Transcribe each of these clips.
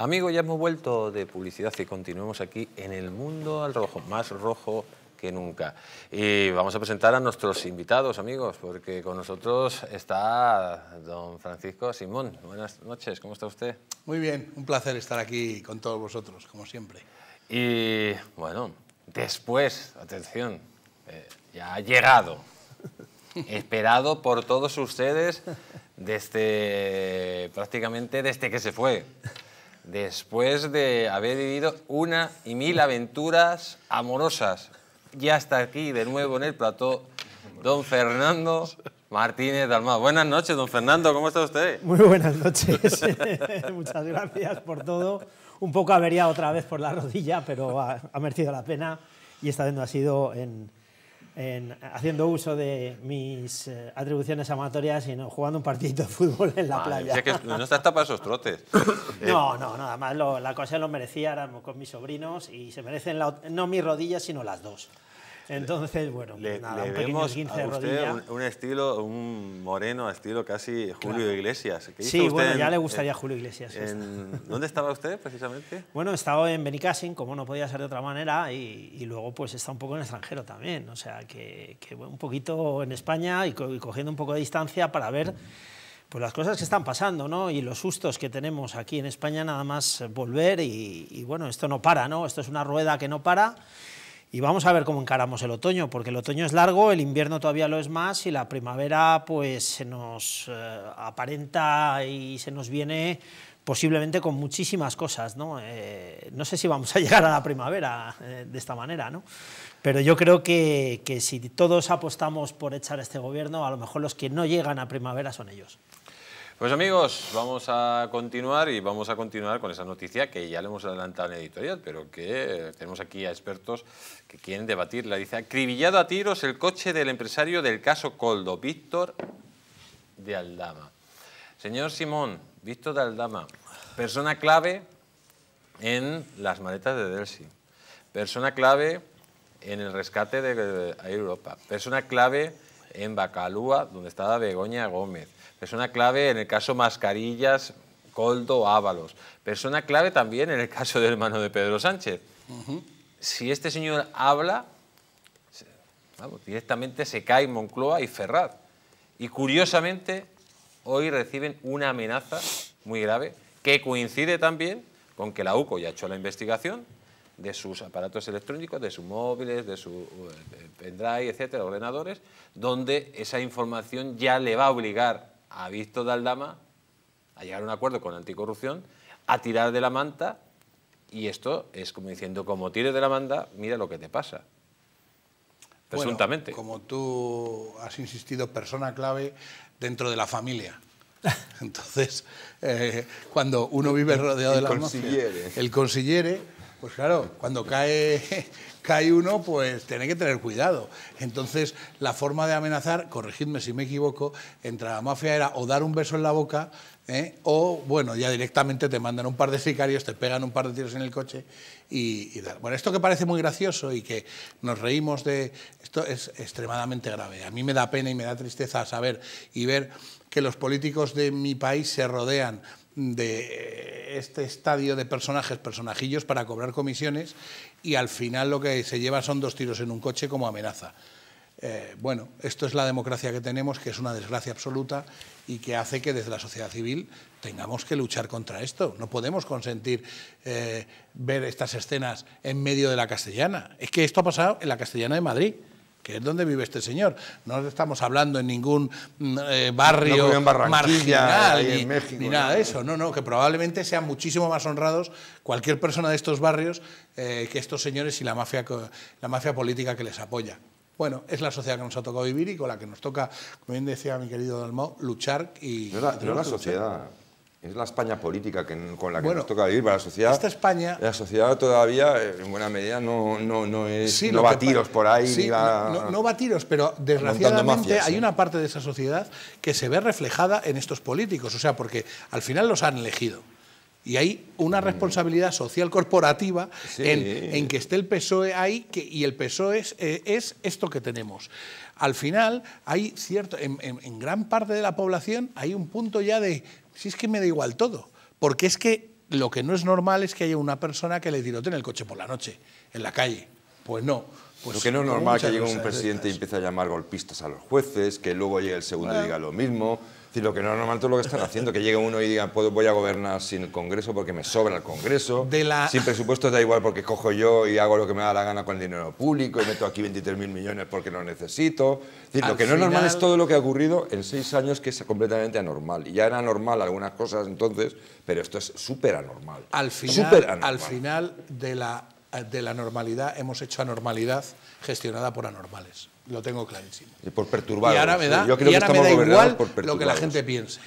Amigo, ya hemos vuelto de publicidad y continuemos aquí en el mundo al rojo, más rojo que nunca. Y vamos a presentar a nuestros invitados, amigos, porque con nosotros está don Francisco Simón. Buenas noches, ¿cómo está usted? Muy bien, un placer estar aquí con todos vosotros, como siempre. Y bueno, después, atención, eh, ya ha llegado, esperado por todos ustedes desde prácticamente desde que se fue después de haber vivido una y mil aventuras amorosas. Ya está aquí de nuevo en el plató don Fernando Martínez Dalmado. Buenas noches, don Fernando, ¿cómo está usted? Muy buenas noches, muchas gracias por todo. Un poco avería otra vez por la rodilla, pero ha, ha merecido la pena y esta vez no ha sido en, haciendo uso de mis eh, atribuciones amatorias, sino jugando un partidito de fútbol en la playa. playa. que no estás para esos trotes. no, no, nada más. la cosa lo merecía, era con mis sobrinos y se merecen no mis rodillas, sino las dos. Entonces, bueno, le, vemos a usted Un, estilo, un moreno estilo casi Julio Iglesias. sí, bueno, ya le gustaría Julio Iglesias. ¿Dónde estaba usted precisamente? Bueno, estaba en Benicassin, como no podía ser de otra manera, y, luego pues está un poco en extranjero también, o sea, que, un poquito en España y, cogiendo un poco de distancia para ver pues las cosas que están pasando, ¿no? Y los sustos que tenemos aquí en España nada más volver y, y bueno, esto no para, ¿no? Esto es una rueda que no para y vamos a ver cómo encaramos el otoño, porque el otoño es largo, el invierno todavía lo es más y la primavera pues se nos eh, aparenta y se nos viene posiblemente con muchísimas cosas, ¿no? Eh, sé si vamos a llegar a la primavera eh, de esta manera, ¿no? Pero yo creo que, que si todos apostamos por echar este gobierno, a lo mejor los que no llegan a primavera son ellos. Pues amigos, vamos a continuar y vamos a continuar con esa noticia que ya le hemos adelantado en editorial, pero que tenemos aquí a expertos que quieren debatirla. Dice, acribillado a tiros el coche del empresario del caso Coldo, Víctor de Aldama. Señor Simón, Víctor de Aldama, persona clave en las maletas de Delsi, persona clave en el rescate de Europa, persona clave en Bacalúa, donde estaba Begoña Gómez, Persona clave en el caso Mascarillas, Coldo, Ábalos. Persona clave también en el caso del hermano de Pedro Sánchez. Si este señor habla, directamente se cae Moncloa y Ferrad. Y curiosamente, hoy reciben una amenaza muy grave que coincide también con que la UCO ya ha hecho la investigación de sus aparatos electrónicos, de sus móviles, de su eh, eh, pendrive, etcétera, ordenadores, donde esa información ya le va a obligar ha visto Daldama a llegar a un acuerdo con anticorrupción, a tirar de la manta, y esto es como diciendo, como tires de la manta, mira lo que te pasa. Presuntamente. como tú has insistido, persona clave dentro de la familia. Entonces, eh, cuando uno vive rodeado de la mafia, el consillere, pues claro, cuando cae, hay uno, pues tiene que tener cuidado. Entonces, la forma de amenazar, corregidme si me equivoco, entre la mafia era o dar un beso en la boca, ¿eh? o bueno, ya directamente te mandan un par de sicarios, te pegan un par de tiros en el coche y, y Bueno, esto que parece muy gracioso y que nos reímos de esto es extremadamente grave. A mí me da pena y me da tristeza saber y ver que los políticos de mi país se rodean de este estadio de personajes, personajillos, para cobrar comisiones y al final lo que se lleva son dos tiros en un coche como amenaza. Eh, bueno, esto es la democracia que tenemos, que es una desgracia absoluta y que hace que desde la sociedad civil tengamos que luchar contra esto. No podemos consentir eh, ver estas escenas en medio de la castellana. Es que esto ha pasado en la castellana de Madrid. ¿Dónde es donde vive este señor. No estamos hablando en ningún mm, eh, barrio marginal ni, nada de eso. No, no, que probablemente sean muchísimo más honrados cualquier persona de estos barrios eh, que estos señores y la mafia, política que les apoya. Bueno, es la sociedad que nos ha tocado vivir y con la que nos toca, como bien decía mi querido Dalmau, luchar y... No la, sociedad... Es la España política que, con la que nos toca vivir la sociedad. España. La sociedad todavía, eh, en buena medida, no, no, no es. va tiros por ahí. no, va tiros, pero desgraciadamente hay una parte de esa sociedad que se ve reflejada en estos políticos. O sea, porque al final los han elegido. Y hay una mm. responsabilidad social corporativa en, que esté el PSOE ahí y el PSOE es, eh, es, esto que tenemos. Al final hay cierto, en gran parte de la población hay un punto ya de Sí es que me da igual todo. Porque es que lo que no es normal es que haya una persona que le tirote en el coche por la noche, en la calle. Pues no. Pues lo que no es eh, normal que llegue un presidente y empiece a llamar golpistas a los jueces, que luego llegue el segundo y diga lo mismo lo que no es normal todo lo que están haciendo, que llegue uno y diga, Puedo, voy a gobernar sin el Congreso porque me sobra el Congreso, sin presupuesto da igual porque cojo yo y hago lo que me da la gana con el dinero público y meto aquí 23.000 millones porque lo necesito. lo que no es normal es todo lo que ha ocurrido en seis años que es completamente anormal. Y ya era normal algunas cosas entonces, pero esto es súper anormal. Al final, Al final de la eh, de la normalidad hemos hecho anormalidad gestionada por anormales. Lo tengo clarísimo. Y por perturbar. Y ahora me da, Yo creo que igual lo que la gente piense.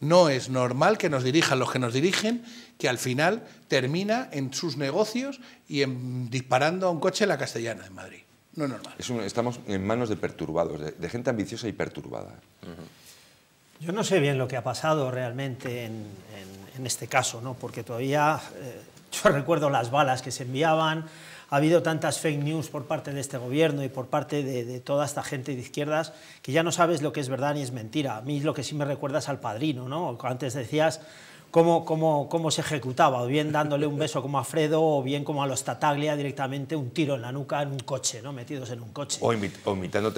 No es normal que nos dirijan los que nos dirigen, que al final termina en sus negocios y en, disparando a un coche en la castellana de Madrid. No es normal. estamos en manos de perturbados, de, gente ambiciosa y perturbada. Yo no sé bien lo que ha pasado realmente en, este caso, ¿no? porque todavía eh, Yo recuerdo las balas que se enviaban, ha habido tantas fake news por parte de este gobierno y por parte de, toda esta gente de izquierdas que ya no sabes lo que es verdad ni es mentira. A mí lo que sí me recuerdas al padrino, ¿no? Antes decías cómo, cómo, se ejecutaba, o bien dándole un beso como a Fredo, o bien como a los Tataglia directamente un tiro en la nuca en un coche, ¿no? metidos en un coche. O, a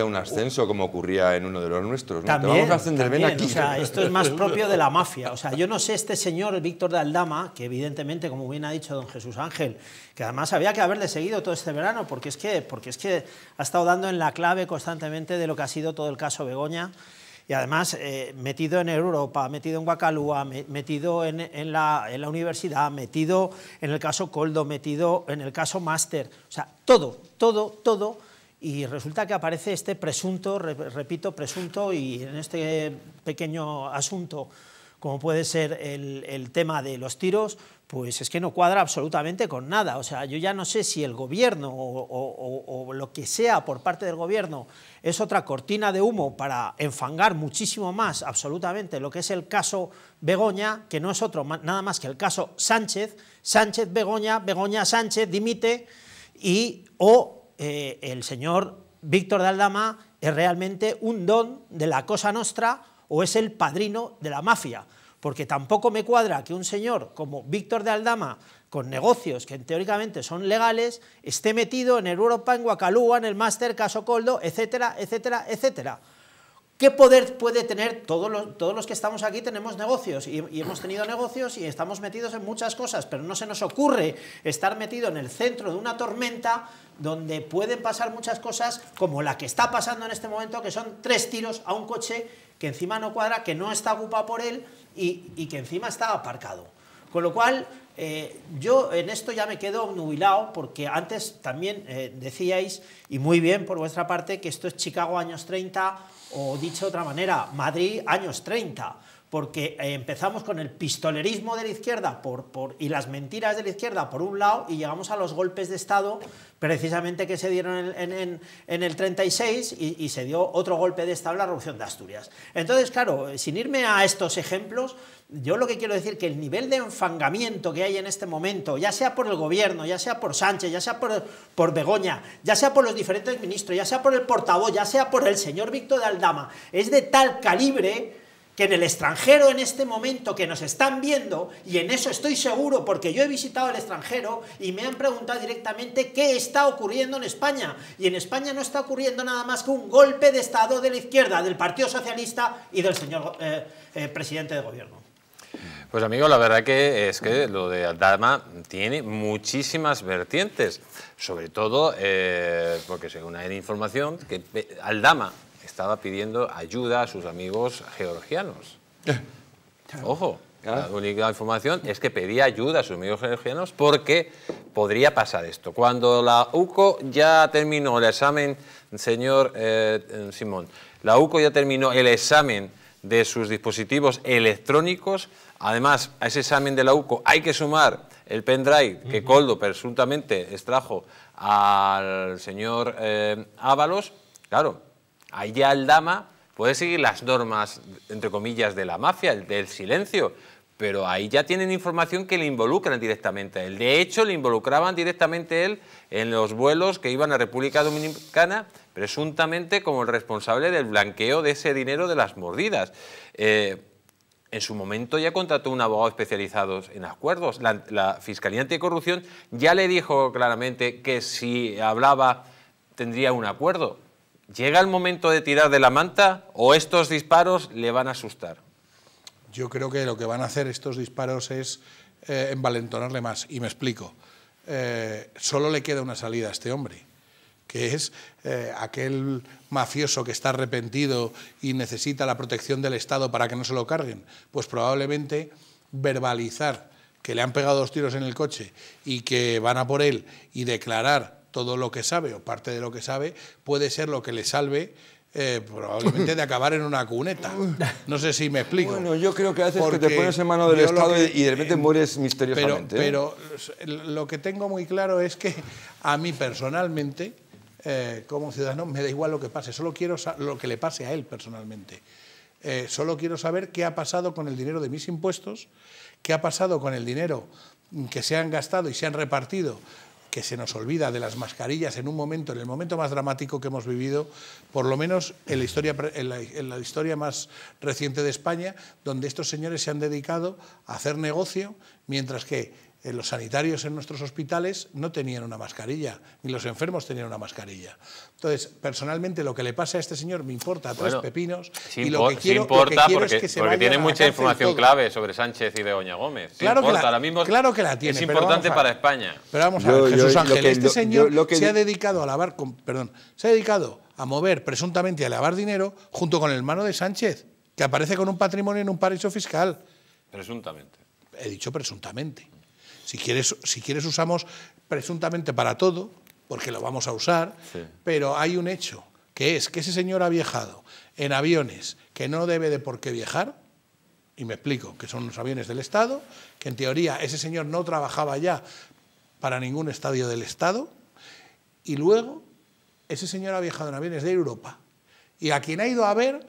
un ascenso, como ocurría en uno de los nuestros. También, esto es más propio de la mafia. O sea, yo no sé, este señor Víctor de Aldama, que evidentemente, como bien ha dicho don Jesús Ángel, que además había que haberle seguido todo este verano, porque es que, porque es que ha estado dando en la clave constantemente de lo que ha sido todo el caso Begoña y además eh, metido en Europa, metido en Guacalúa, metido en, en, la, en, la, universidad, metido en el caso Coldo, metido en el caso Máster, o sea, todo, todo, todo, y resulta que aparece este presunto, repito, presunto, y en este pequeño asunto como puede ser el, tema de los tiros, pues es que no cuadra absolutamente con nada. O sea, yo ya no sé si el gobierno o, lo que sea por parte del gobierno es otra cortina de humo para enfangar muchísimo más absolutamente lo que es el caso Begoña, que no es otro nada más que el caso Sánchez, Sánchez Begoña, Begoña Sánchez dimite y o eh, el señor Víctor Daldama es realmente un don de la cosa nostra o es el padrino de la mafia, porque tampoco me cuadra que un señor como Víctor de Aldama, con negocios que teóricamente son legales, esté metido en el Europa, en Guacalúa, en el Máster, Caso Coldo, etcétera, etcétera, etcétera. ¿Qué poder puede tener? Todos los, que estamos aquí tenemos negocios y, y, hemos tenido negocios y estamos metidos en muchas cosas, pero no se nos ocurre estar metido en el centro de una tormenta donde pueden pasar muchas cosas como la que está pasando en este momento, que son tres tiros a un coche que encima no cuadra, que no está ocupado por él y, que encima está aparcado. Con lo cual, eh, yo en esto ya me quedo nubilado, porque antes también eh, decíais, y muy bien por vuestra parte, que esto es Chicago años 30, o dicho de otra manera, Madrid años 30 porque eh, empezamos con el pistolerismo de la izquierda por, por, y las mentiras de la izquierda por un lado y llegamos a los golpes de Estado precisamente que se dieron en, el 36 y, se dio otro golpe de Estado en la Revolución de Asturias. Entonces, claro, sin irme a estos ejemplos, yo lo que quiero decir es que el nivel de enfangamiento que hay en este momento, ya sea por el gobierno, ya sea por Sánchez, ya sea por, por Begoña, ya sea por los diferentes ministros, ya sea por el portavoz, ya sea por el señor Víctor de Aldama, es de tal calibre que en el extranjero en este momento que nos están viendo, y en eso estoy seguro porque yo he visitado el extranjero y me han preguntado directamente qué está ocurriendo en España. Y en España no está ocurriendo nada más que un golpe de Estado de la izquierda, del Partido Socialista y del señor eh, eh, presidente de gobierno. Pues amigo, la verdad que es que lo de Aldama tiene muchísimas vertientes, sobre todo eh, porque según hay información que Aldama estaba pidiendo ayuda a sus amigos georgianos. Eh. Ojo, ah. la única información es que pedía ayuda a sus amigos georgianos porque podría pasar esto. Cuando la UCO ya terminó el examen, señor eh, Simón, la UCO ya terminó el examen de sus dispositivos electrónicos. Además, a ese examen de la UCO hay que sumar el pendrive que Coldo presuntamente extrajo al señor eh, Ábalos. Claro, Ahí ya el Dama puede seguir las normas, entre comillas, de la mafia, del silencio, pero ahí ya tienen información que le involucran directamente a él. De hecho, le involucraban directamente a él en los vuelos que iban a República Dominicana, presuntamente como el responsable del blanqueo de ese dinero de las mordidas. Eh, en su momento ya contrató un abogado especializado en acuerdos. la Fiscalía Anticorrupción ya le dijo claramente que si hablaba tendría un acuerdo ¿Llega el momento de tirar de la manta o estos disparos le van a asustar? Yo creo que lo que van a hacer estos disparos es eh, envalentonarle más. Y me explico. Eh, solo le queda una salida a este hombre, que es eh, aquel mafioso que está arrepentido y necesita la protección del Estado para que no se lo carguen. Pues probablemente verbalizar que le han pegado dos tiros en el coche y que van a por él y declarar todo lo que sabe o parte de lo que sabe puede ser lo que le salve eh, probablemente de acabar en una cuneta. No sé si me explico. Bueno, yo creo que a veces que te pones en mano del Estado y de repente eh, mueres misteriosamente. ¿eh? Pero, lo que tengo muy claro es que a mí personalmente, como ciudadano, me da igual lo que pase, solo quiero lo que le pase a él personalmente. solo quiero saber qué ha pasado con el dinero de mis impuestos, qué ha pasado con el dinero que se han gastado y se han repartido que se nos olvida de las mascarillas en un momento, en el momento más dramático que hemos vivido, por lo menos en la historia, en la, historia más reciente de España, donde estos señores se han dedicado a hacer negocio, mientras que eh, los sanitarios en nuestros hospitales no tenían una mascarilla, ni los enfermos tenían una mascarilla. Entonces, personalmente, lo que le pasa a este señor me importa a tres pepinos. y lo que quiero, sí importa porque, porque tiene mucha información clave sobre Sánchez y de Oña Gómez. claro, que la, mismo tiene. Es importante para España. Pero vamos a ver, Jesús Ángel, este señor se ha dedicado a lavar, perdón, se ha dedicado a mover presuntamente a lavar dinero junto con el hermano de Sánchez, que aparece con un patrimonio en un paraíso fiscal. Presuntamente. He dicho presuntamente. Si quieres, si quieres usamos presuntamente para todo, porque lo vamos a usar, pero hay un hecho, que es que ese señor ha viajado en aviones que no debe de por qué viajar, y me explico, que son los aviones del Estado, que en teoría ese señor no trabajaba ya para ningún estadio del Estado, y luego ese señor ha viajado en aviones de Europa, y a quien ha ido a ver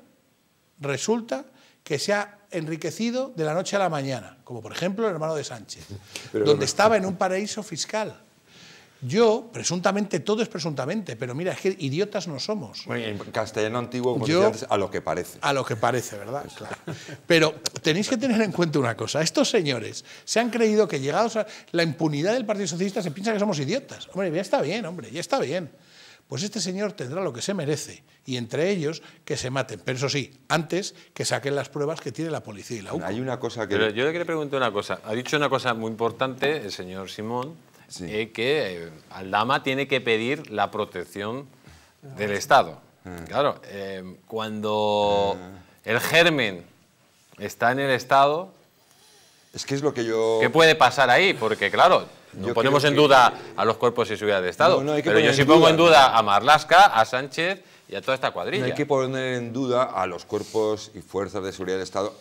resulta que se ha enriquecido de la noche a la mañana, como por ejemplo el hermano de Sánchez, donde estaba en un paraíso fiscal. Yo, presuntamente, todo es presuntamente, pero mira, es que idiotas no somos. en castellano antiguo, a lo que parece. A lo que parece, ¿verdad? Pues pero tenéis que tener en cuenta una cosa. Estos señores se han creído que llegados a la impunidad del Partido Socialista se piensa que somos idiotas. Hombre, ya está bien, hombre, ya está bien pues este señor tendrá lo que se merece, y entre ellos que se maten. Pero eso sí, antes que saquen las pruebas que tiene la policía y la UCO. Hay una cosa que... yo le pregunto una cosa. Ha dicho una cosa muy importante el señor Simón, eh, que al eh, que Aldama tiene que pedir la protección del Estado. Ah. Claro, eh, cuando el germen está en el Estado... Es que es lo que yo... ¿Qué puede pasar ahí? Porque, claro, no ponemos en duda a los cuerpos de seguridad de Estado, pero yo sí pongo en duda a Marlaska, a Sánchez y a toda esta cuadrilla. No hay que poner en duda a los cuerpos y fuerzas de seguridad de Estado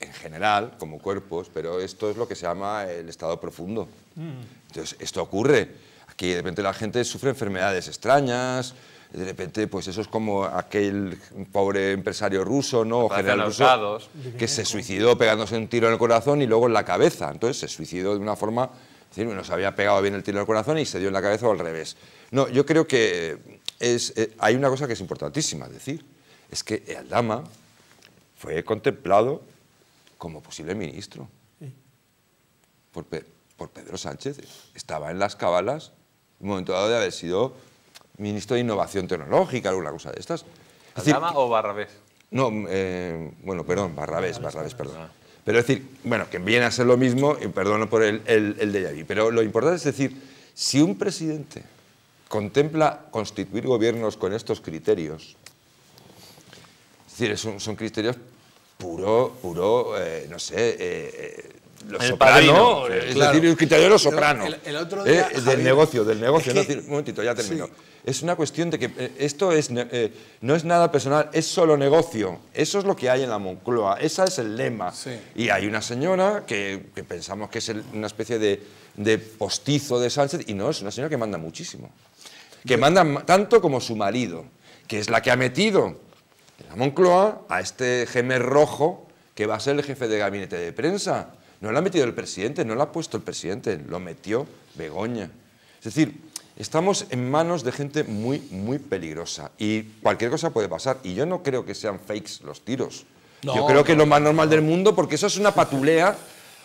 en general, como cuerpos, pero esto es lo que se llama el Estado profundo. Mm. Entonces, esto ocurre. Aquí de repente la gente sufre enfermedades extrañas, de repente, pues eso es como aquel pobre empresario ruso, ¿no? O general ruso, que se suicidó pegándose un tiro en el corazón y luego en la cabeza. Entonces se suicidó de una forma es decir, nos había pegado bien el tiro al corazón y se dio en la cabeza o al revés. No, yo creo que eh, es, eh, hay una cosa que es importantísima decir, es que el dama fue contemplado como posible ministro por, Pedro Sánchez. Estaba en las cabalas, en un momento dado de haber sido ministro de Innovación Tecnológica, alguna cosa de estas. ¿Aldama o Barrabés? No, eh, bueno, perdón, Barrabés, Barrabés perdón. Ah. Pero es decir, bueno, que viene a ser lo mismo, y perdono por el, el, de Yavi, pero lo importante es decir, si un presidente contempla constituir gobiernos con estos criterios, es decir, son, criterios puro, puro, eh, no sé, eh, eh, soprano, es decir, criterio soprano. El, otro ¿eh? del negocio, del negocio. un momentito, ya termino. Es una cuestión de que eh, esto es, eh, no es nada personal, es solo negocio. Eso es lo que hay en la Moncloa, ese es el lema. Y hay una señora que, pensamos que es una especie de, postizo de Sánchez y no, es una señora que manda muchísimo. Que manda tanto como su marido, que es la que ha metido en la Moncloa a este gemer rojo que va a ser el jefe de gabinete de prensa no la ha metido el presidente, no lo ha puesto el presidente, lo metió Begoña. Es decir, estamos en manos de gente muy, muy peligrosa y cualquier cosa puede pasar. Y yo no creo que sean fakes los tiros. yo creo que es lo más normal del mundo porque eso es una patulea,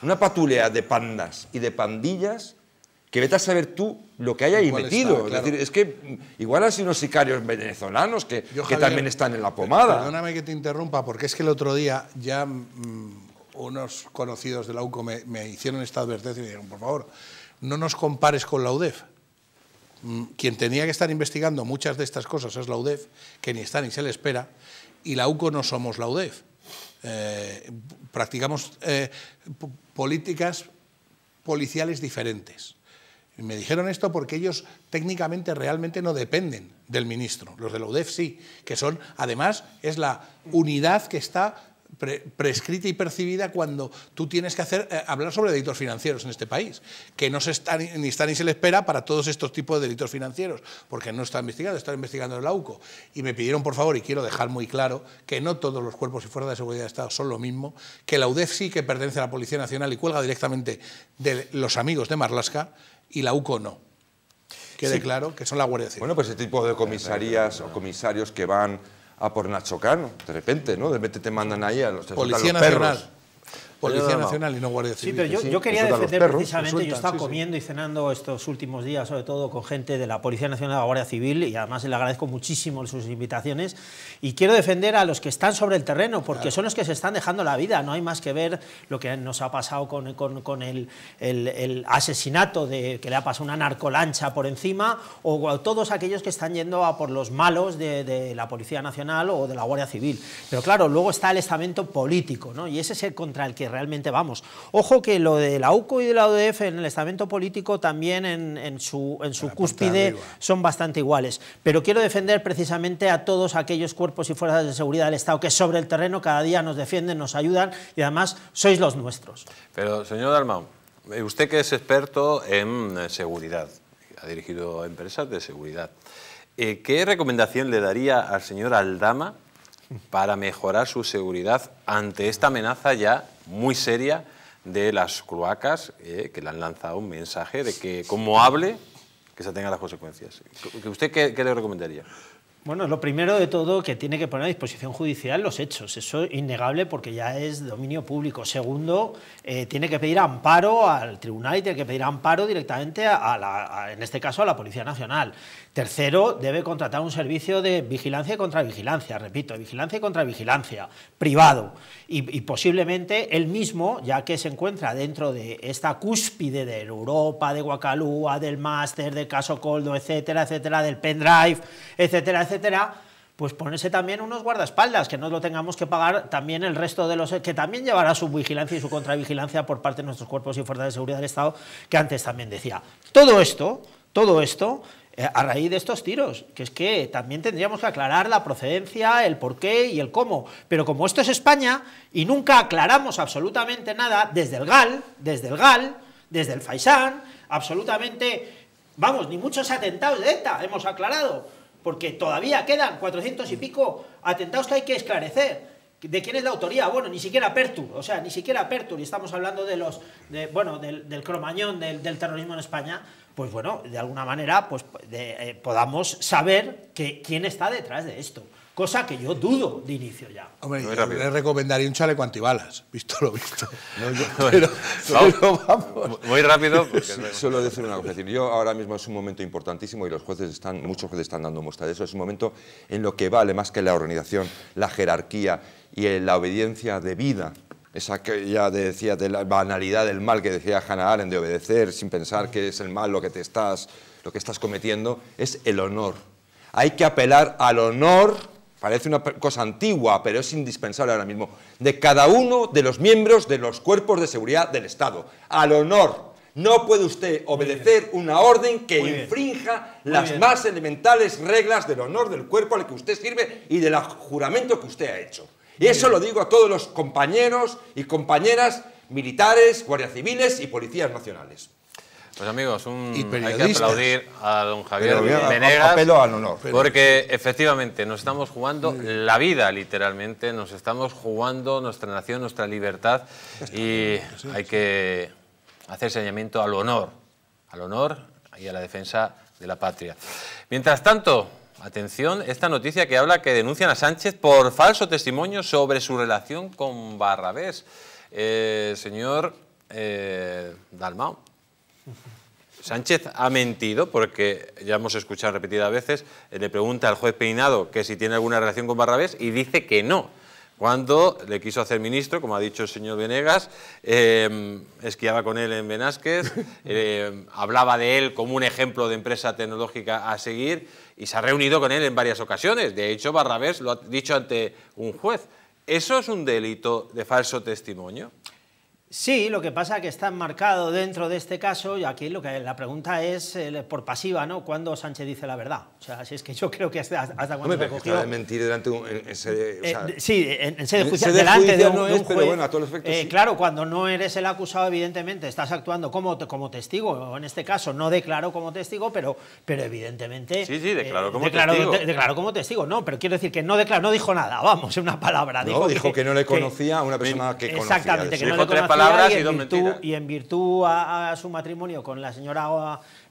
una patulea de pandas y de pandillas que vete a saber tú lo que hay ahí metido. Es que igual han sido unos sicarios venezolanos que, que también están en la pomada. Perdóname que te interrumpa, porque es que el otro día ya mm, unos conocidos de la UCO me, hicieron esta advertencia y me dijeron, por favor, no nos compares con la UDEF. Mm, quien tenía que estar investigando muchas de estas cosas es la UDEF, que ni está ni se le espera, y la UCO no somos la UDEF. Eh, practicamos eh, políticas policiales diferentes. me dijeron esto porque ellos técnicamente realmente no dependen del ministro, los de la UDEF sí, que son, además, es la unidad que está prescrita y percibida cuando tú tienes que hacer eh, hablar sobre delitos financieros en este país, que no se está ni está ni se le espera para todos estos tipos de delitos financieros, porque no está investigando, está investigando el UCO. Y me pidieron, por favor, y quiero dejar muy claro, que no todos los cuerpos y fuerzas de seguridad de Estado son lo mismo, que la UDEF sí que pertenece a la Policía Nacional y cuelga directamente de los amigos de Marlaska y la UCO no quede claro que son la Guardia Civil. Bueno, pues ese tipo de comisarías o comisarios que van a por Nacho de repente, ¿no? De repente te mandan ahí a los, Policía Policía Nacional y no Guardia Civil. Sí, pero yo, quería defender precisamente, yo he estado comiendo y cenando estos últimos días, sobre todo con gente de la Policía Nacional y la Guardia Civil, y además le agradezco muchísimo sus invitaciones, y quiero defender a los que están sobre el terreno, porque son los que se están dejando la vida, no hay más que ver lo que nos ha pasado con, el, asesinato de, que le ha pasado una narcolancha por encima, o a todos aquellos que están yendo a por los malos de, de la Policía Nacional o de la Guardia Civil. Pero claro, luego está el estamento político, ¿no? y ese es el contra el que realmente vamos. Ojo que lo de la UCO y de la ODF en el estamento político también en, su, en su cúspide son bastante iguales. Pero quiero defender precisamente a todos aquellos cuerpos y fuerzas de seguridad del Estado que sobre el terreno cada día nos defienden, nos ayudan y además sois los nuestros. Pero, señor Dalmau, eh, usted que es experto en eh, seguridad, ha dirigido empresas de seguridad, eh, ¿qué recomendación le daría al señor Aldama para mejorar su seguridad ante esta amenaza ya muy seria de las cloacas eh, que le han lanzado un mensaje de que como hable, que se tengan las consecuencias. ¿Usted qué le recomendaría? Bueno, lo primero de todo que tiene que poner a disposición judicial los hechos. Eso es innegable porque ya es dominio público. Segundo, eh, tiene que pedir amparo al tribunal y tiene que pedir amparo directamente, a la, en este caso, a la Policía Nacional. Tercero, debe contratar un servicio de vigilancia y contravigilancia, repito, vigilancia y contravigilancia, privado. Y, posiblemente él mismo, ya que se encuentra dentro de esta cúspide de Europa, de Guacalúa, del máster, del caso Coldo, etcétera, etcétera, del pendrive, etcétera, etcétera pues ponerse también unos guardaespaldas, que no lo tengamos que pagar también el resto de los... que también llevará su vigilancia y su contravigilancia por parte de nuestros cuerpos y fuerzas de seguridad del Estado, que antes también decía. Todo esto, todo esto, eh, a raíz de estos tiros, que es que también tendríamos que aclarar la procedencia, el por qué y el cómo. Pero como esto es España, y nunca aclaramos absolutamente nada, desde el GAL, desde el GAL, desde el faisán absolutamente... Vamos, ni muchos atentados de ETA hemos aclarado porque todavía quedan 400 y pico atentados que hay que esclarecer. ¿De quién es la autoría? Bueno, ni siquiera Pertur, o sea, ni siquiera Pertur, y estamos hablando de los, bueno, del, cromañón, del terrorismo en España, pues bueno, de alguna manera pues, eh, podamos saber quién está detrás de esto. Cosa que yo dudo de inicio ya. Hombre, yo le recomendaría un chaleco antibalas, visto lo visto. Muy rápido. Solo decir una cosa. Yo ahora mismo es un momento importantísimo y los jueces están, muchos jueces están dando muestra de eso. Es un momento en lo que vale más que la organización, la jerarquía y eh, la obediencia debida esa que ya decía, de la banalidad del mal que decía Hannah Arendt, de obedecer sin pensar que es el mal lo que, te estás, lo que estás cometiendo, es el honor. Hay que apelar al honor, parece una cosa antigua, pero es indispensable ahora mismo, de cada uno de los miembros de los cuerpos de seguridad del Estado. Al honor. No puede usted obedecer una orden que infrinja las más elementales reglas del honor del cuerpo al que usted sirve y del juramento que usted ha hecho. Y eso lo digo a todos los compañeros y compañeras militares, guardias civiles y policías nacionales. Pues amigos, un, hay que aplaudir a don Javier Venegas porque efectivamente nos estamos jugando la vida, literalmente, nos estamos jugando nuestra nación, nuestra libertad y hay que hacer señalamiento al honor, al honor y a la defensa de la patria. Mientras tanto, Atención, esta noticia que habla que denuncian a Sánchez por falso testimonio sobre su relación con Barrabés. Eh, señor eh, Dalmao, Sánchez ha mentido porque ya hemos escuchado repetidas veces, le pregunta al juez Peinado que si tiene alguna relación con Barrabés y dice que no. Cuando le quiso hacer ministro, como ha dicho el señor Venegas, eh, esquiaba con él en Benásquez, eh, hablaba de él como un ejemplo de empresa tecnológica a seguir y se ha reunido con él en varias ocasiones. De hecho, Barrabés lo ha dicho ante un juez. ¿Eso es un delito de falso testimonio? Sí, lo que pasa es que está enmarcado dentro de este caso y aquí lo que la pregunta es eh, por pasiva, ¿no? ¿Cuándo Sánchez dice la verdad? O sea, si es que yo creo que hasta, hasta cuando no me se cogió... de mentir durante un, en, en o eh, sea, sí, en, en sede judicial, delante de un, juez, pero bueno, a todos los efectos, eh, sí. Claro, cuando no eres el acusado, evidentemente, estás actuando como, como testigo. En este caso no declaró como testigo, pero, pero evidentemente... Sí, sí, declaró como testigo. declaró como testigo, no, pero quiero decir que no declaró, no dijo nada, vamos, en una palabra. No, dijo, que, no le conocía a una persona que exactamente, conocía. Exactamente, que no le conocía y, en virtud, a, su matrimonio con la señora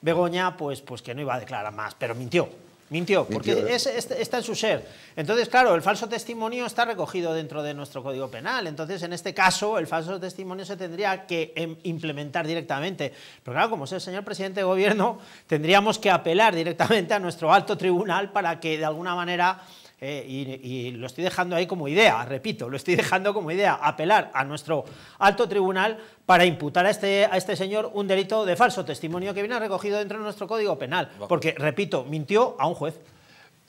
Begoña, pues, pues que no iba a declarar más, pero mintió. Mintió, porque eh. está en su ser. Entonces, claro, el falso testimonio está recogido dentro de nuestro Código Penal. Entonces, en este caso, el falso testimonio se tendría que em, implementar directamente. Pero claro, como es el señor presidente de gobierno, tendríamos que apelar directamente a nuestro alto tribunal para que, de alguna manera, eh, y, lo estoy dejando ahí como idea, repito, lo estoy dejando como idea, apelar a nuestro alto tribunal para imputar a este, a este señor un delito de falso testimonio que viene recogido dentro de nuestro Código Penal, porque, repito, mintió a un juez.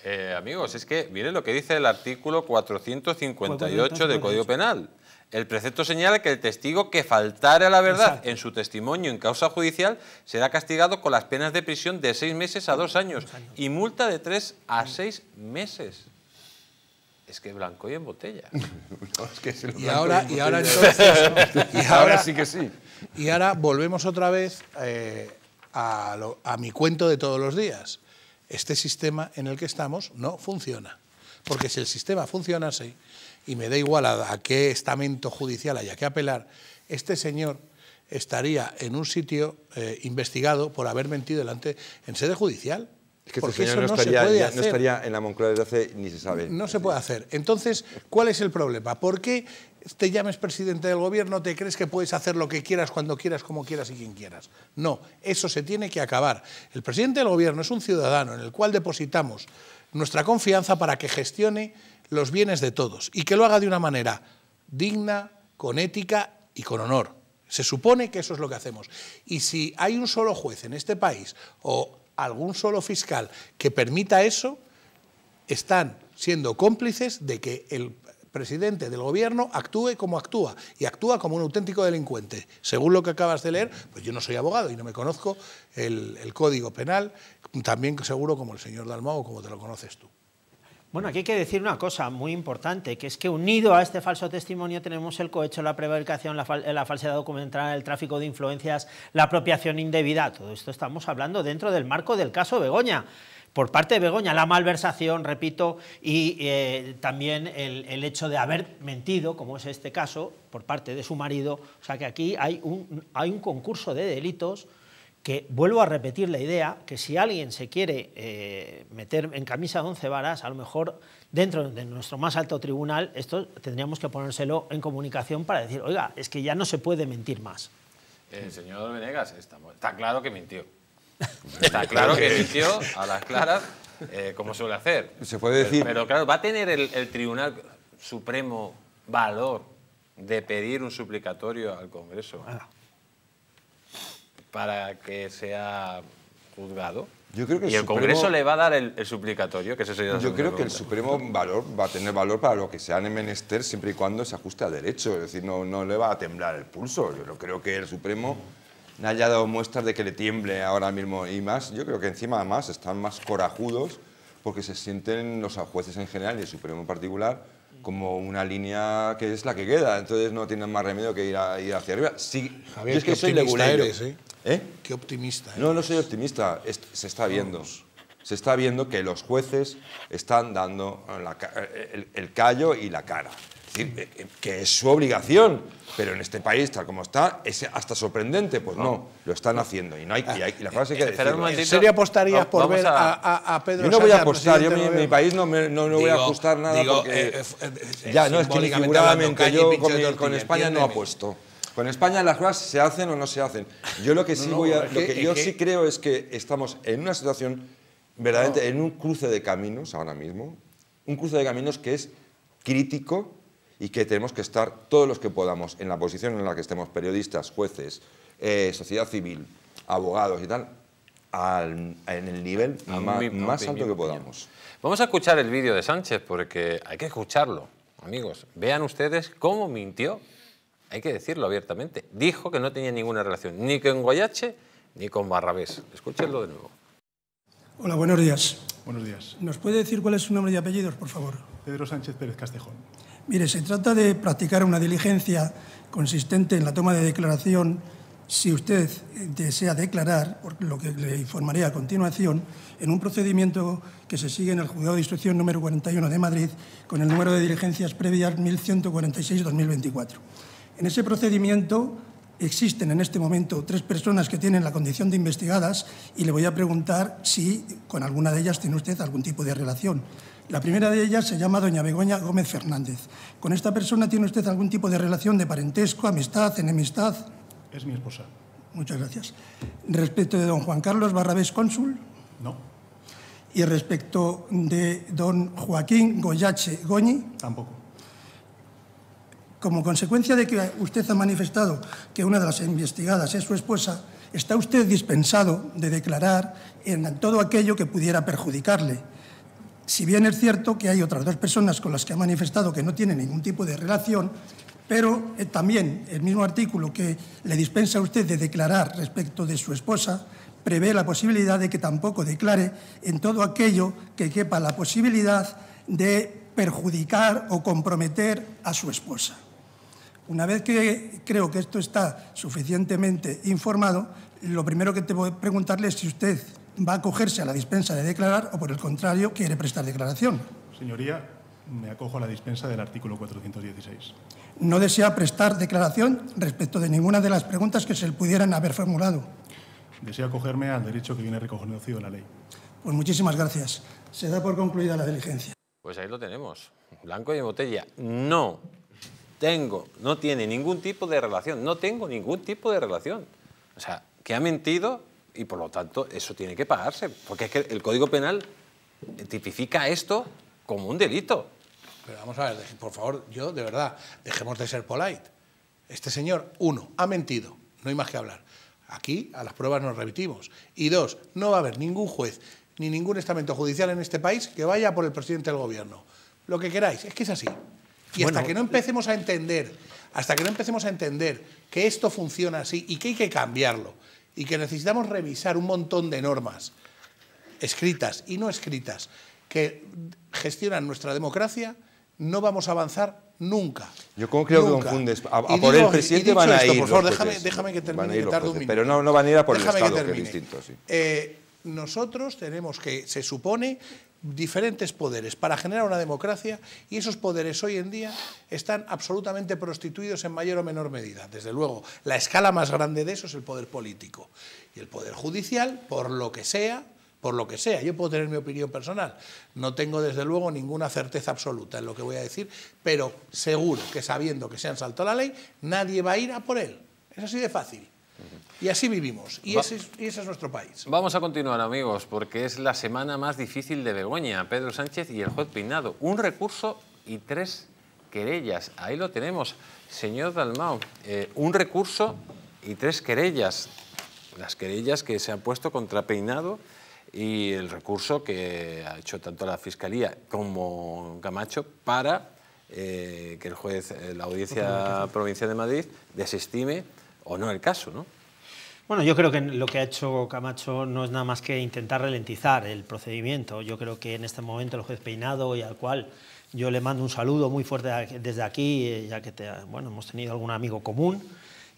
Eh, amigos, es que miren lo que dice el artículo 458 del Código Penal. El precepto señala que el testigo que faltare la verdad en su testimonio en causa judicial será castigado con las penas de prisión de seis meses a dos años, dos años. y multa de tres a seis meses es que blanco y en botella. y, ahora, y, ahora, entonces, ahora, sí que sí. Y ahora volvemos otra vez eh, a, mi cuento de todos los días. Este sistema en el que estamos no funciona. Porque si el sistema funciona, funcionase, y me da igual a, qué estamento judicial haya que apelar, este señor estaría en un sitio eh, investigado por haber mentido delante en sede judicial que señor no, estaría, en la Moncloa hace ni se sabe. No se puede hacer. Entonces, ¿cuál es el problema? ¿Por qué te llames presidente del gobierno, te crees que puedes hacer lo que quieras, cuando quieras, como quieras y quien quieras? No, eso se tiene que acabar. El presidente del gobierno es un ciudadano en el cual depositamos nuestra confianza para que gestione los bienes de todos y que lo haga de una manera digna, con ética y con honor. Se supone que eso es lo que hacemos. Y si hay un solo juez en este país o algún solo fiscal que permita eso, están siendo cómplices de que el presidente del gobierno actúe como actúa y actúa como un auténtico delincuente. Según lo que acabas de leer, pues yo no soy abogado y no me conozco el, código penal, también seguro como el señor Dalmao, como te lo conoces tú. Bueno, aquí hay que decir una cosa muy importante, que es que unido a este falso testimonio tenemos el cohecho, la prevaricación, la, falsedad documental, el tráfico de influencias, la apropiación indebida. Todo esto estamos hablando dentro del marco del caso Begoña. Por parte de Begoña, la malversación, repito, y eh, también el, el hecho de haber mentido, como es este caso, por parte de su marido. O sea que aquí hay un, hay un concurso de delitos que vuelvo a repetir la idea, que si alguien se quiere eh, meter en camisa de once varas, a lo mejor dentro de nuestro más alto tribunal, esto tendríamos que ponérselo en comunicación para decir, oiga, es que ya no se puede mentir más. El eh, señor Venegas, está, claro que mintió. Está claro que mintió a las claras, eh, como suele hacer. Se puede decir. Pero, claro, ¿va a tener el, Tribunal Supremo valor de pedir un suplicatorio al Congreso? para que sea juzgado? Yo creo que y el, Congreso le va a dar el, suplicatorio, que Yo creo que el Supremo valor, va a tener valor para lo que sea en menester siempre y cuando se ajuste a derecho. Es decir, no, no le va a temblar el pulso. Yo no creo que el Supremo haya dado muestras de que le tiemble ahora mismo y más. Yo creo que encima además están más corajudos porque se sienten los jueces en general y el Supremo en particular como una línea que es la que queda. Entonces no tienen más remedio que ir, ir hacia arriba. Sí, Javier, es que soy ¿eh? ¿eh? Qué optimista. No, no soy optimista. se está viendo. Se está viendo que los jueces están dando el callo y la cara decir, eh, eh, que es su obligación, pero en este país, tal como está, es hasta sorprendente. Pues no, lo están ah. haciendo y, no hay, y hay y la ah. eh, ¿En serio apostarías por ver a, a, a, Pedro Yo no voy a apostar, yo mi, mi país no, no, voy a apostar nada porque... ya, no, es que figuradamente yo con, con España no apuesto. Con España las cosas se hacen o no se hacen. Yo lo que sí voy a, lo que yo sí creo es que estamos en una situación verdaderamente en un cruce de caminos ahora mismo, un cruce de caminos que es crítico y que tenemos que estar todos los que podamos en la posición en la que estemos, periodistas, jueces, eh, sociedad civil, abogados y tal, al, en el nivel más, alto que podamos. Vamos a escuchar el vídeo de Sánchez porque hay que escucharlo, amigos. Vean ustedes cómo mintió, hay que decirlo abiertamente. Dijo que no tenía ninguna relación ni con Guayache ni con Barrabés. Escúchenlo de nuevo. Hola, buenos días. Buenos días. ¿Nos puede decir cuál es su nombre y apellidos, por favor? Pedro Sánchez Pérez Castejón. Mire, se trata de practicar una diligencia consistente en la toma de declaración si usted desea declarar, por lo que le informaré a continuación, en un procedimiento que se sigue en el Juzgado de Instrucción número 41 de Madrid con el número de diligencias previas 1146-2024. En ese procedimiento existen en este momento tres personas que tienen la condición de investigadas y le voy a preguntar si con alguna de ellas tiene usted algún tipo de relación. La primera de ellas se llama doña Begoña Gómez Fernández. ¿Con esta persona tiene usted algún tipo de relación de parentesco, amistad, enemistad? Es mi esposa. Muchas gracias. ¿Respecto de don Juan Carlos Barrabés Cónsul? No. ¿Y respecto de don Joaquín Goyache Goñi? Tampoco. Como consecuencia de que usted ha manifestado que una de las investigadas es su esposa, ¿está usted dispensado de declarar en todo aquello que pudiera perjudicarle? Si bien es cierto que hay otras dos personas con las que ha manifestado que no tiene ningún tipo de relación, pero eh, también el mismo artículo que le dispensa a usted de declarar respecto de su esposa prevé la posibilidad de que tampoco declare en todo aquello que quepa la posibilidad de perjudicar o comprometer a su esposa. Una vez que creo que esto está suficientemente informado, lo primero que te voy preguntarle es si usted va a acogerse a la dispensa de declarar o, por el contrario, quiere prestar declaración. Señoría, me acojo a la dispensa del artículo 416. No desea prestar declaración respecto de ninguna de las preguntas que se le pudieran haber formulado. Desea acogerme al derecho que viene reconocido en la ley. Pues muchísimas gracias. Se da por concluida la diligencia. Pues ahí lo tenemos. Blanco y botella. No tengo, no tiene ningún tipo de relación. No tengo ningún tipo de relación. O sea, que ha mentido y por lo tanto eso tiene que pagarse, porque es que el Código Penal tipifica esto como un delito. Pero vamos a ver, por favor, yo de verdad, dejemos de ser polite. Este señor, uno, ha mentido, no hay más que hablar. Aquí a las pruebas nos remitimos. Y dos, no va a haber ningún juez ni ningún estamento judicial en este país que vaya por el presidente del gobierno. Lo que queráis, es que es así. Y hasta que no empecemos a entender, hasta que no empecemos a entender que esto funciona así y que hay que cambiarlo, y que necesitamos revisar un montón de normas, escritas y no escritas, que gestionan nuestra democracia, no vamos a avanzar nunca. Yo como creo que confundes. A, por el presidente van a ir. Por favor, déjame, déjame, que termine, Pero no, no, van a ir a por el Estado, que, es distinto. Eh, nosotros tenemos que, se supone diferentes poderes para generar una democracia y esos poderes hoy en día están absolutamente prostituidos en mayor o menor medida. Desde luego, la escala más grande de eso es el poder político y el poder judicial, por lo que sea, por lo que sea. Yo puedo tener mi opinión personal. No tengo, desde luego, ninguna certeza absoluta en lo que voy a decir, pero seguro que sabiendo que se han saltado la ley, nadie va a ir a por él. Es así de fácil. Y así vivimos. Y ese, es, nuestro país. Vamos a continuar, amigos, porque es la semana más difícil de Begoña, Pedro Sánchez y el juez Peinado. Un recurso y tres querellas. Ahí lo tenemos. Señor Dalmao, eh, un recurso y tres querellas. Las querellas que se han puesto contra Peinado y el recurso que ha hecho tanto la Fiscalía como Camacho para eh, que el juez, eh, la Audiencia Provincial de Madrid, desestime o no el caso, ¿no? Bueno, yo creo que lo que ha hecho Camacho no es nada más que intentar ralentizar el procedimiento. Yo creo que en este momento el juez Peinado y al cual yo le mando un saludo muy fuerte desde aquí, eh, ya que hemos tenido algún amigo común,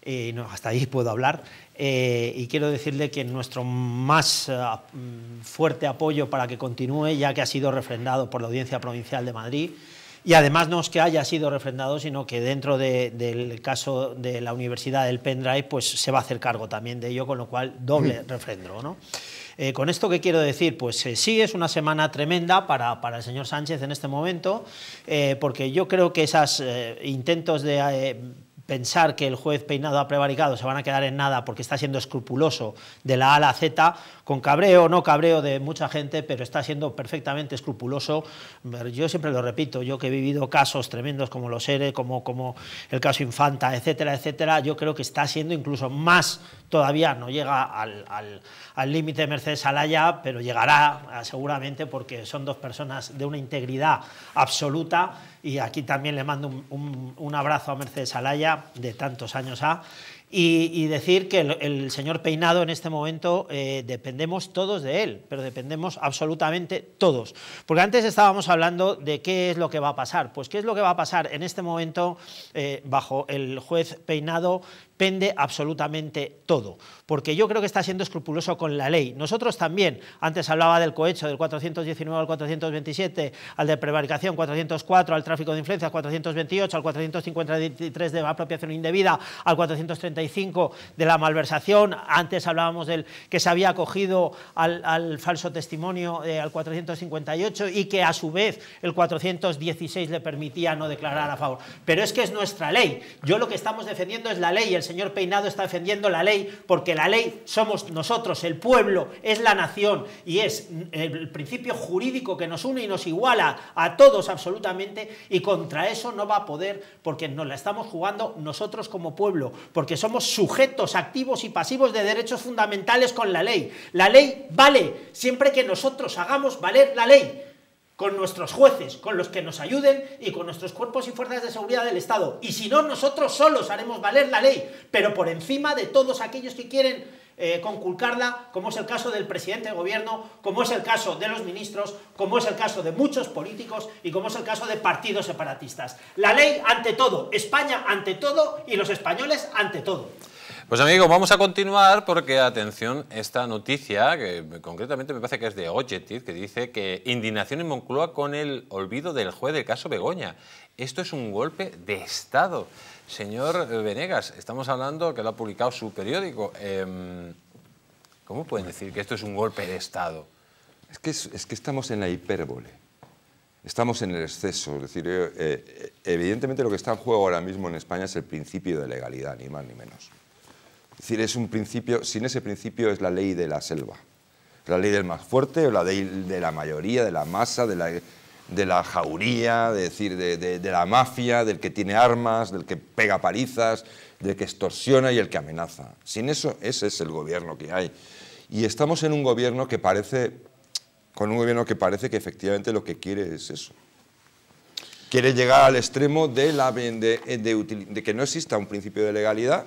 eh, hasta ahí puedo hablar, eh, y quiero decirle que nuestro más mm, fuerte apoyo para que continúe, ya que ha sido refrendado por la Audiencia Provincial de Madrid, y además no es que haya sido refrendado, sino que dentro del caso de la Universidad del Pendrive, pues se va a hacer cargo también de ello, con lo cual doble refrendo. ¿no? Eh, ¿Con esto qué quiero decir? Pues eh, sí, es una semana tremenda para, el señor Sánchez en este momento, eh, porque yo creo que esos intentos de pensar que el juez Peinado ha prevaricado, se van a quedar en nada porque está siendo escrupuloso de la A a la Z, con cabreo o no cabreo de mucha gente, pero está siendo perfectamente escrupuloso. Yo siempre lo repito, yo que he vivido casos tremendos como los ERE, como, como el caso Infanta, etcétera, etcétera, yo creo que está siendo incluso más todavía no llega al límite de Mercedes Alaya, pero llegará eh, seguramente porque son dos personas de una integridad absoluta y aquí también le mando un, abrazo a Mercedes Alaya de tantos años a y, decir que el, señor Peinado en este momento eh, dependemos todos de él, pero dependemos absolutamente todos. Porque antes estábamos hablando de qué es lo que va a pasar. Pues qué es lo que va a pasar en este momento eh, bajo el juez Peinado pende absolutamente todo, porque yo creo que está siendo escrupuloso con la ley. Nosotros también, antes hablaba del cohecho del 419 al 427, al de prevaricación 404, al tráfico de influencias 428, al 453 de apropiación indebida, al 430 de la malversación, antes hablábamos del que se había acogido al, falso testimonio eh, al 458 y que a su vez el 416 le permitía no declarar a favor. Pero es que es nuestra ley. Yo lo que estamos defendiendo es la ley. El señor Peinado está defendiendo la ley porque la ley somos nosotros, el pueblo, es la nación y es el principio jurídico que nos une y nos iguala a todos absolutamente y contra eso no va a poder porque nos la estamos jugando nosotros como pueblo, porque somos somos sujetos activos y pasivos de derechos fundamentales con la ley. La ley vale siempre que nosotros hagamos valer la ley con nuestros jueces, con los que nos ayuden y con nuestros cuerpos y fuerzas de seguridad del Estado. Y si no, nosotros solos haremos valer la ley, pero por encima de todos aquellos que quieren eh, conculcarla, como es el caso del presidente del gobierno, como es el caso de los ministros, como es el caso de muchos políticos y como es el caso de partidos separatistas. La ley ante todo, España ante todo y los españoles ante todo. Pues amigo, vamos a continuar porque, atención, esta noticia, que concretamente me parece que es de Ojetit, que dice que indignación en Moncloa con el olvido del juez del caso Begoña. Esto es un golpe de Estado. Señor Venegas, estamos hablando que lo ha publicado su periódico. Em, ¿Cómo pueden decir que esto es un golpe de Estado? Es que, es, que estamos en la hipérbole. Estamos en el exceso. Es decir, eh, eh, evidentemente lo que está en juego ahora mismo en España es el principio de legalidad, ni más ni menos. Es decir, es un principio, sin ese principio es la ley de la selva. La ley del más fuerte o la ley de la mayoría, de la masa, de la de la jauría, de, decir, de, la mafia, del que tiene armas, del que pega palizas, del que extorsiona y el que amenaza. Sin eso, ese es el gobierno que hay. Y estamos en un gobierno que parece, con un gobierno que parece que efectivamente lo que quiere es eso. Quiere llegar al extremo de, la, de que no exista un principio de legalidad.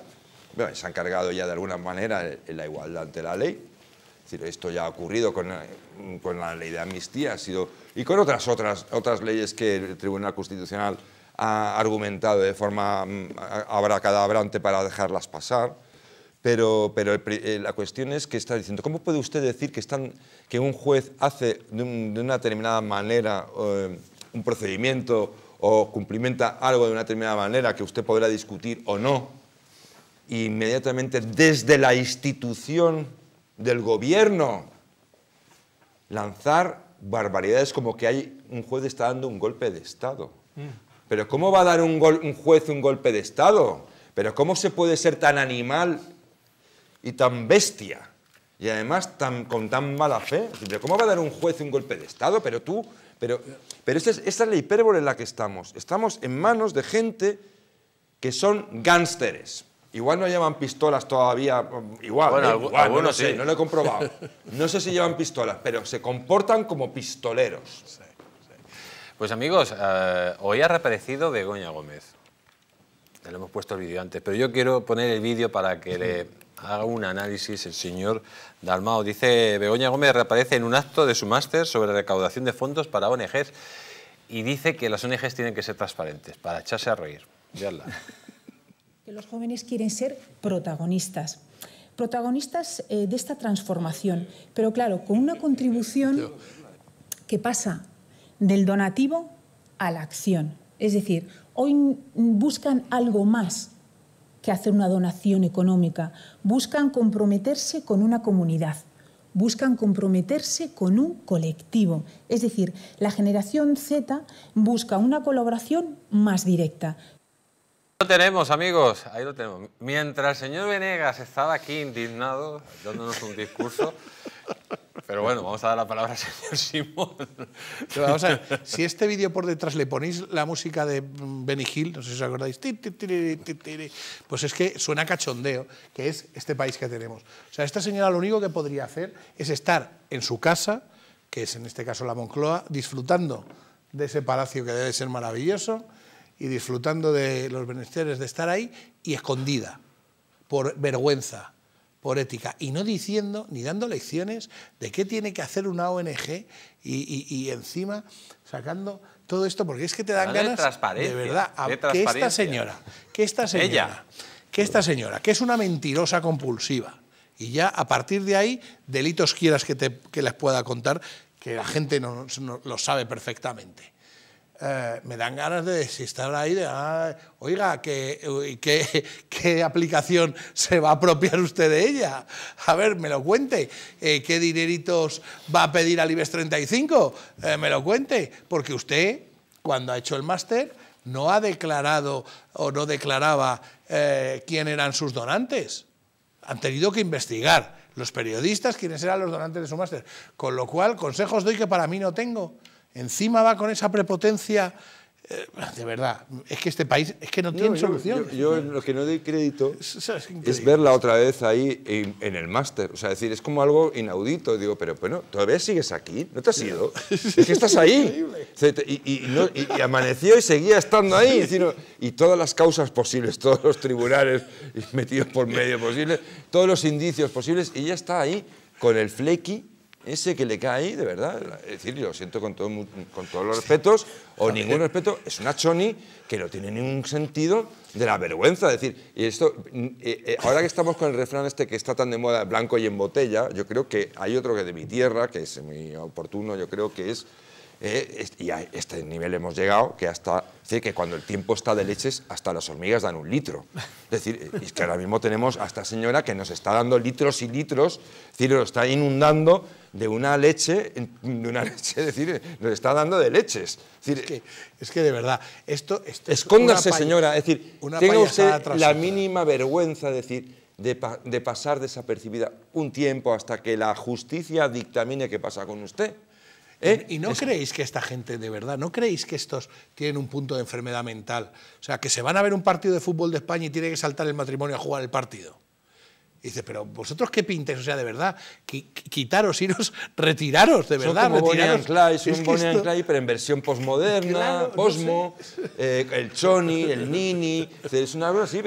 se ha encargado ya de alguna manera la igualdad ante la ley. esto ya ha ocurrido con, con la ley de amnistía, ha sido y con otras, otras, otras leyes que el Tribunal Constitucional ha argumentado de forma mm, abracadabrante para dejarlas pasar. Pero, pero eh, la cuestión es que está diciendo, ¿cómo puede usted decir que, están, que un juez hace de, una determinada manera eh, un procedimiento o cumplimenta algo de una determinada manera que usted podrá discutir o no? inmediatamente desde la institución del gobierno lanzar barbaridades como que hay un juez está dando un golpe de Estado. Mm. Pero ¿cómo va a dar un, juez un golpe de Estado? Pero ¿cómo se puede ser tan animal y tan bestia? Y además tan, con tan mala fe. ¿Pero ¿Cómo va a dar un juez un golpe de Estado? Pero tú... Pero, pero esa es, esta es la hipérbole en la que estamos. Estamos en manos de gente que son gánsteres. Igual no llevan pistolas todavía, mm, igual, eh, igual no lo sé, sí. no lo he comprobado. No sé si llevan pistolas, pero se comportan como pistoleros. Pues amigos, eh, hoy ha reaparecido Begoña Gómez. Le hemos puesto el vídeo antes, pero yo quiero poner el vídeo para que le haga un análisis el señor Dalmao. Dice, Begoña Gómez reaparece en un acto de su máster sobre recaudación de fondos para ONGs y dice que las ONGs tienen que ser transparentes para echarse a reír. Veanla. que los jóvenes quieren ser protagonistas protagonistas eh, de esta transformación, pero claro, con una contribución que pasa del donativo a la acción. Es decir, hoy buscan algo más que hacer una donación económica, buscan comprometerse con una comunidad, buscan comprometerse con un colectivo. Es decir, la generación Z busca una colaboración más directa, lo tenemos, amigos, ahí lo tenemos. Mientras el señor Venegas estaba aquí indignado, dándonos un discurso, pero bueno, vamos a dar la palabra al señor Simón. a si este vídeo por detrás le ponéis la música de Benny Hill, no sé si os acordáis, pues es que suena cachondeo, que es este país que tenemos. O sea, esta señora lo único que podría hacer es estar en su casa, que es en este caso la Moncloa, disfrutando de ese palacio que debe ser maravilloso, y disfrutando de los beneficios de estar ahí y escondida, por vergüenza, por ética, y no diciendo ni dando lecciones de qué tiene que hacer una ONG y, encima sacando todo esto, porque es que te dan ganas de verdad que esta señora, que esta señora, Ella. que esta señora, que es una mentirosa compulsiva, y ya a partir de ahí, delitos quieras que, te, les pueda contar, que la gente no, lo sabe perfectamente. Eh, me dan ganas de estar ahí, ah, oiga, ¿qué, ¿qué, aplicación se va a apropiar usted de ella? A ver, me lo cuente. Eh, ¿Qué dineritos va a pedir al IBEX 35? me lo cuente. Porque usted, cuando ha hecho el máster, no ha declarado o no declaraba eh, quién eran sus donantes. Han tenido que investigar los periodistas quiénes eran los donantes de su máster. Con lo cual, consejos doy que para mí no tengo encima va con esa prepotencia. Eh, de verdad, es que este país es que no, tiene solución. Yo, lo que no doy crédito es, verla otra vez ahí en, el máster. O sea, decir, es como algo inaudito. Digo, pero bueno, todavía sigues aquí, no te has ido. es que estás ahí. Y, amaneció y seguía estando ahí. y todas las causas posibles, todos los tribunales metidos por medio posible, todos los indicios posibles, y ya está ahí con el flequi ese que le cae, ahí de verdad, es decir, lo siento con, todos los respetos, o ningún respeto, es una choni que no tiene ningún sentido de la vergüenza. decir, y esto, mm, eh, eh, ahora que estamos con el refrán este que está tan de moda, blanco y en botella, yo creo que hay otro que de mi tierra, que es muy oportuno, yo creo que es, eh, y a este nivel hemos llegado, que hasta, que cuando el tiempo está de leches, hasta las hormigas dan un litro. Es decir, que ahora mismo tenemos a esta señora que nos está dando litros y litros, es decir, lo está inundando de una leche, de una leche, es decir, nos está dando de leches. Es, que, es que, de verdad, esto... escóndase, señora, es decir, tenga usted la mínima vergüenza de decir... De, de pasar desapercibida un tiempo hasta que la justicia dictamine qué pasa con usted. ¿eh? ¿Y no creéis que esta gente, de verdad, no creéis que estos tienen un punto de enfermedad mental? O sea, que se van a ver un partido de fútbol de España y tiene que saltar el matrimonio a jugar el partido. Y dices, pero vosotros qué pintes o sea, de verdad, quitaros, iros, retiraros, de verdad, Son como es un Bonnie and pero en versión posmoderna, posmo, eh, el Choni, el Nini, es una cosa así.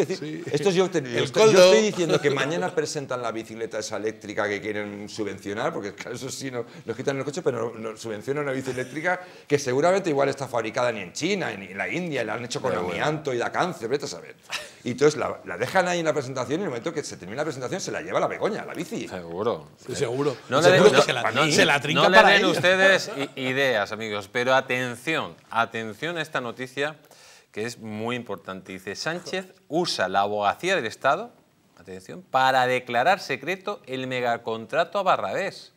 esto yo, estoy, diciendo que mañana presentan la bicicleta esa eléctrica que quieren subvencionar, porque claro, eso sí, nos, nos quitan el coche, pero subvencionan una bicicleta eléctrica que seguramente igual está fabricada ni en China, ni en la India, la han hecho con amianto y da cáncer, vete a saber. Y entonces la, dejan ahí en la presentación y en el momento que se termina la presentación, se la lleva la Begoña, la bici. Seguro. seguro. No, se, la, no le den ustedes ideas, amigos, pero atención, atención a esta noticia que es muy importante. Dice, Sánchez usa la abogacía del Estado, atención, para declarar secreto el megacontrato a Barrabés.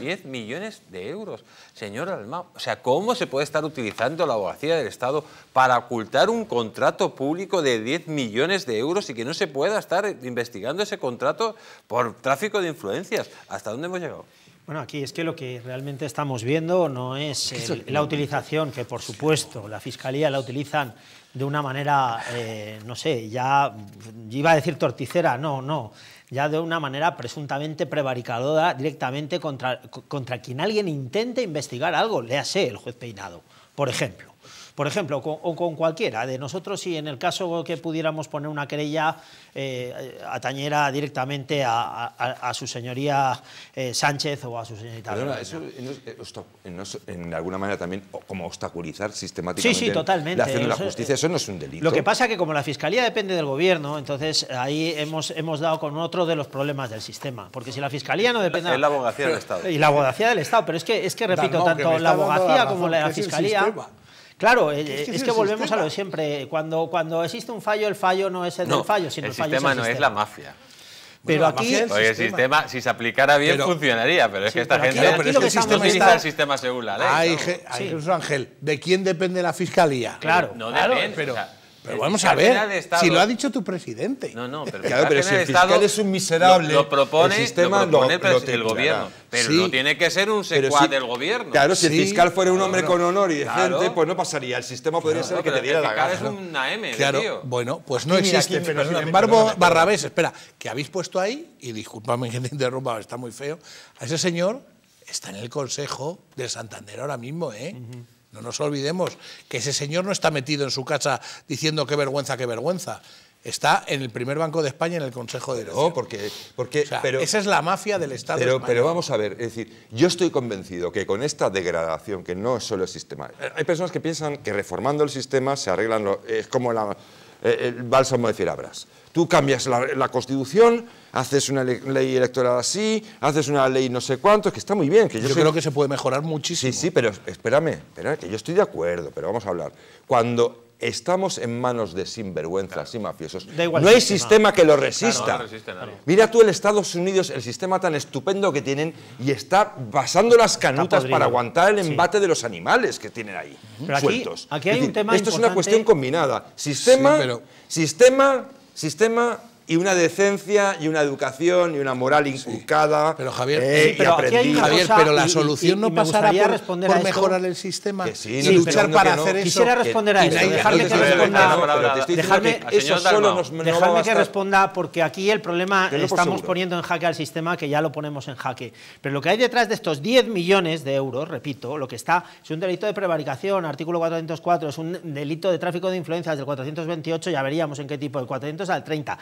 10 millones de euros. Señor Alma, o sea, ¿cómo se puede estar utilizando la abogacía del Estado para ocultar un contrato público de 10 millones de euros y que no se pueda estar investigando ese contrato por tráfico de influencias? ¿Hasta dónde hemos llegado? Bueno, aquí es que lo que realmente estamos viendo no es la utilización, que por supuesto la Fiscalía la utilizan de una manera, eh, no sé, ya iba a decir torticera, no, no, ya de una manera presuntamente prevaricadora directamente contra, contra quien alguien intente investigar algo, léase el juez peinado, por ejemplo por ejemplo, con, o con cualquiera de nosotros, si en el caso que pudiéramos poner una querella eh, atañera directamente a, su señoría eh, Sánchez o a su señorita... Perdona, eso eh, en, alguna manera también como obstaculizar sistemáticamente la justicia, eso no es un delito. Lo que pasa es que como la Fiscalía depende del Gobierno, entonces ahí hemos, hemos dado con otro de los problemas del sistema, porque si la Fiscalía no depende... Es la abogacía del Estado. Y la abogacía del Estado, pero es que, es que repito, tanto la abogacía como la Fiscalía... Claro, es, que eh, volvemos a lo de siempre. Cuando, cuando existe un fallo, el fallo no es el del fallo, sino el, el sistema el sistema. no es la mafia. Pero aquí. El sistema. sistema, si se aplicara bien, funcionaría, pero es que esta gente. el sistema no el sistema según la ley. Hay, Jesús Ángel, ¿de quién depende la fiscalía? Claro. No depende, pero, pero vamos a ver, si lo ha dicho tu presidente. No, no, pero, si el fiscal es un miserable, lo, propone, el sistema lo propone el gobierno. Pero no tiene que ser un secuaz del gobierno. Claro, si el fiscal fuera un hombre con honor y decente, pues no pasaría. El sistema podría ser el que te diera la gana. es una M, claro, Bueno, pues no existe. pero sin embargo, Barrabés, espera, que habéis puesto ahí, y discúlpame, que te interrumpa, está muy feo, a ese señor está en el Consejo de Santander ahora mismo, ¿eh? No nos olvidemos que ese señor no está metido en su casa diciendo qué vergüenza, qué vergüenza. Está en el primer Banco de España en el Consejo de Dirección. porque, porque pero, esa es la mafia del Estado. Pero, pero vamos a ver, es decir, yo estoy convencido que con esta degradación, que no es solo el sistema, eh, hay personas que piensan que reformando el sistema se arreglan, lo. es como la, eh, el bálsamo de Firabras. Tú cambias la, la Constitución haces una ley electoral así, haces una ley no sé cuánto, que está muy bien. Que yo, creo que se puede mejorar muchísimo. Sí, sí, pero espérame, que yo estoy de acuerdo, pero vamos a hablar. Cuando estamos en manos de sinvergüenzas y mafiosos. no hay sistema, que lo resista. Mira tú el Estados Unidos, el sistema tan estupendo que tienen y está basando las canutas para aguantar el embate de los animales que tienen ahí, sueltos. Aquí, hay Esto es una cuestión combinada. Sistema, sistema, sistema y una decencia y una educación y una moral inculcada. Pero Javier, eh, pero pero la solución no pasará por, mejorar el sistema luchar para hacer eso. Quisiera responder a eso. Dejarme que responda. Dejarme que responda porque aquí el problema estamos poniendo en jaque al sistema que ya lo ponemos en jaque. Pero lo que hay detrás de estos 10 millones de euros, repito, lo que está es un delito de prevaricación, artículo 404, es un delito de tráfico de influencias del 428, ya veríamos en qué tipo, del 400 al 30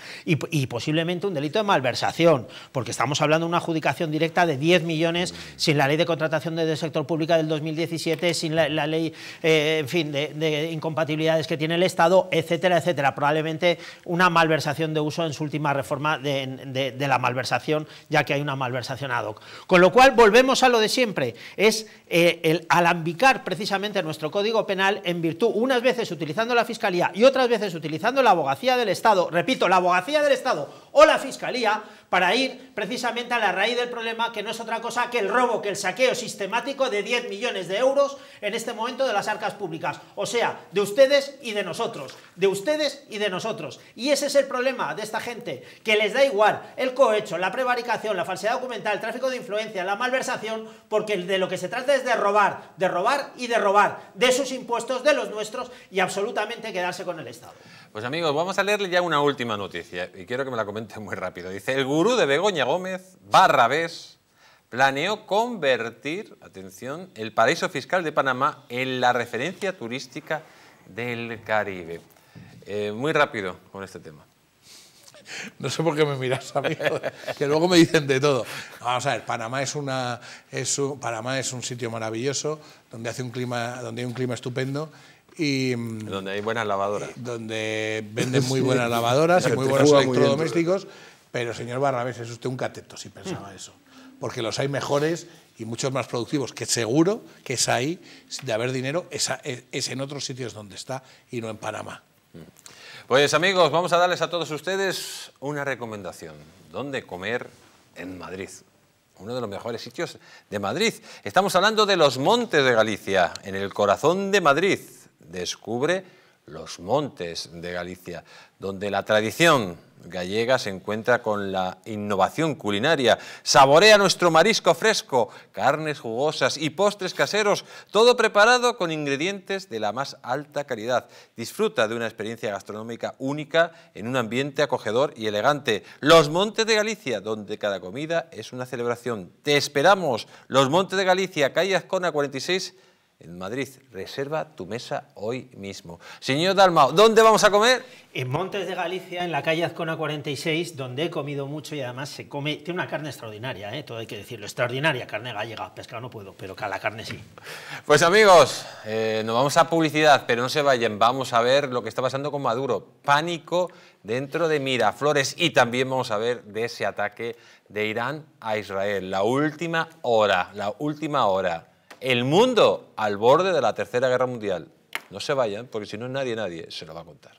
y, posiblemente un delito de malversación, porque estamos hablando de una adjudicación directa de 10 millones sin la ley de contratación del sector público del 2017, sin la, ley, eh, en fin, de, incompatibilidades que tiene el Estado, etcétera, etcétera. Probablemente una malversación de uso en su última reforma de, la malversación, ya que hay una malversación ad hoc. Con lo cual, volvemos a lo de siempre, es eh, el alambicar precisamente nuestro Código Penal en virtud, unas veces utilizando la Fiscalía y otras veces utilizando la abogacía del Estado, repito, la abogacía del del Estado o la Fiscalía para ir precisamente a la raíz del problema, que no es otra cosa que el robo, que el saqueo sistemático de 10 millones de euros en este momento de las arcas públicas. O sea, de ustedes y de nosotros. De ustedes y de nosotros. Y ese es el problema de esta gente, que les da igual el cohecho, la prevaricación, la falsedad documental, el tráfico de influencia, la malversación, porque de lo que se trata es de robar, de robar y de robar de sus impuestos, de los nuestros, y absolutamente quedarse con el Estado. Pues amigos, vamos a leerle ya una última noticia y quiero que me la comente muy rápido. Dice, el gurú de Begoña Gómez, barra planeó convertir, atención, el paraíso fiscal de Panamá en la referencia turística del Caribe. Eh, muy rápido con este tema. No sé por qué me miras, amigo, que luego me dicen de todo. Vamos a ver, Panamá es, una, un, Panamá es un sitio maravilloso, donde, hace un clima, donde hay un clima estupendo donde hay buenas lavadoras. Donde venden muy buenas lavadoras y muy buenos electrodomésticos. pero, señor Barrabés, es usted un cateto si pensaba eso. Porque los hay mejores y muchos más productivos, que seguro que es ahí, de haber dinero, es, en otros sitios donde está y no en Panamá. Pues amigos, vamos a darles a todos ustedes una recomendación. ¿Dónde comer en Madrid? Uno de los mejores sitios de Madrid. Estamos hablando de los Montes de Galicia, en el corazón de Madrid descubre los montes de Galicia, donde la tradición gallega se encuentra con la innovación culinaria. Saborea nuestro marisco fresco, carnes jugosas y postres caseros, todo preparado con ingredientes de la más alta calidad. Disfruta de una experiencia gastronómica única en un ambiente acogedor y elegante. Los Montes de Galicia, donde cada comida es una celebración. Te esperamos. Los Montes de Galicia, calle Azcona 46 en Madrid. Reserva tu mesa hoy mismo. Señor Dalmao, ¿dónde vamos a comer? En Montes de Galicia, en la calle Azcona 46, donde he comido mucho y además se come... Tiene una carne extraordinaria, ¿eh? todo hay que decirlo. Extraordinaria, carne gallega. Pescado no puedo, pero la carne sí. Pues amigos, eh, nos vamos a publicidad, pero no se vayan. Vamos a ver lo que está pasando con Maduro. Pánico dentro de Miraflores y también vamos a ver de ese ataque de Irán a Israel. La última hora, la última hora el mundo al borde de la Tercera Guerra Mundial. No se vayan, porque si no es nadie, nadie se lo va a contar.